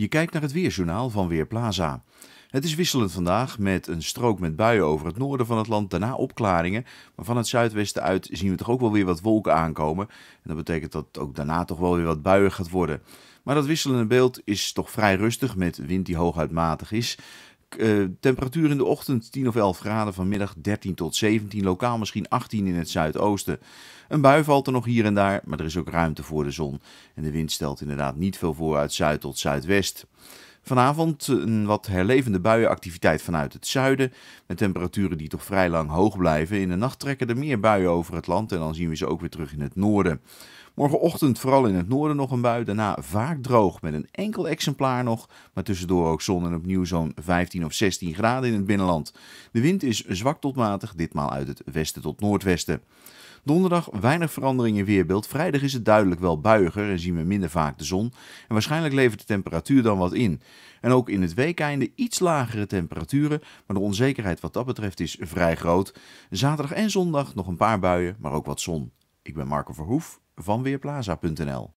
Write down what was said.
Je kijkt naar het weerjournaal van Weerplaza. Het is wisselend vandaag met een strook met buien over het noorden van het land, daarna opklaringen. Maar van het zuidwesten uit zien we toch ook wel weer wat wolken aankomen. En dat betekent dat ook daarna toch wel weer wat buien gaat worden. Maar dat wisselende beeld is toch vrij rustig met wind die hooguit matig is. Eh, temperatuur in de ochtend 10 of 11 graden, vanmiddag 13 tot 17, lokaal misschien 18 in het zuidoosten. Een bui valt er nog hier en daar, maar er is ook ruimte voor de zon. En de wind stelt inderdaad niet veel voor uit zuid tot zuidwest. Vanavond een wat herlevende buienactiviteit vanuit het zuiden. Met temperaturen die toch vrij lang hoog blijven. In de nacht trekken er meer buien over het land en dan zien we ze ook weer terug in het noorden. Morgenochtend vooral in het noorden nog een bui, daarna vaak droog met een enkel exemplaar nog, maar tussendoor ook zon en opnieuw zo'n 15 of 16 graden in het binnenland. De wind is zwak tot matig, ditmaal uit het westen tot noordwesten. Donderdag weinig verandering in weerbeeld. Vrijdag is het duidelijk wel buiger en zien we minder vaak de zon. En waarschijnlijk levert de temperatuur dan wat in. En ook in het weekeinde iets lagere temperaturen, maar de onzekerheid wat dat betreft is vrij groot. Zaterdag en zondag nog een paar buien, maar ook wat zon. Ik ben Marco Verhoef van Weerplaza.nl.